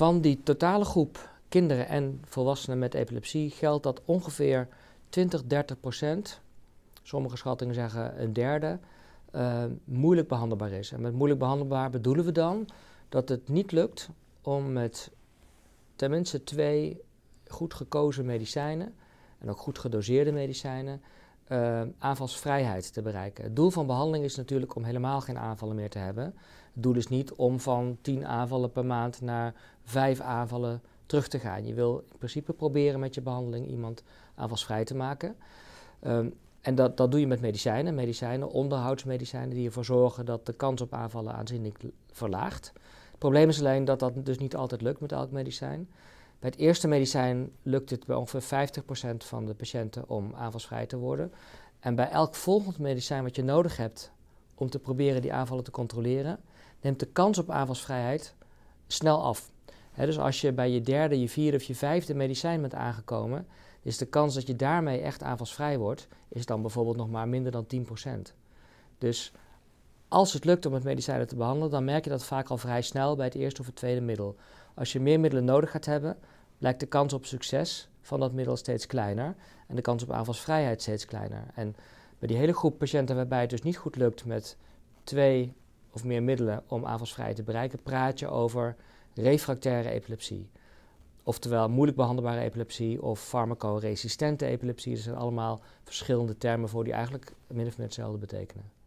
Van die totale groep kinderen en volwassenen met epilepsie geldt dat ongeveer 20, 30 procent, sommige schattingen zeggen een derde, eh, moeilijk behandelbaar is. En met moeilijk behandelbaar bedoelen we dan dat het niet lukt om met tenminste twee goed gekozen medicijnen en ook goed gedoseerde medicijnen uh, aanvalsvrijheid te bereiken. Het doel van behandeling is natuurlijk om helemaal geen aanvallen meer te hebben. Het doel is niet om van 10 aanvallen per maand naar 5 aanvallen terug te gaan. Je wil in principe proberen met je behandeling iemand aanvalsvrij te maken. Ehm, en dat, dat doe je met medicijnen, medicijnen, onderhoudsmedicijnen, die ervoor zorgen dat de kans op aanvallen aanzienlijk verlaagt. Het probleem is alleen dat dat dus niet altijd lukt met elk medicijn. Bij het eerste medicijn lukt het bij ongeveer 50% van de patiënten om aanvalsvrij te worden. En bij elk volgend medicijn wat je nodig hebt om te proberen die aanvallen te controleren, neemt de kans op aanvalsvrijheid snel af. dus als je bij je derde, je vierde of je vijfde medicijn bent aangekomen, is de kans dat je daarmee echt aanvalsvrij wordt, is dan bijvoorbeeld nog maar minder dan 10%. Dus als het lukt om met medicijnen te behandelen, dan merk je dat vaak al vrij snel bij het eerste of het tweede middel. Als je meer middelen nodig gaat hebben, blijkt de kans op succes van dat middel steeds kleiner en de kans op aanvalsvrijheid steeds kleiner. En bij die hele groep patiënten waarbij het dus niet goed lukt met twee of meer middelen om aanvalsvrijheid te bereiken, praat je over refractaire epilepsie. Oftewel moeilijk behandelbare epilepsie of farmacoresistente epilepsie. Dus dat zijn allemaal verschillende termen voor die eigenlijk min of meer hetzelfde betekenen.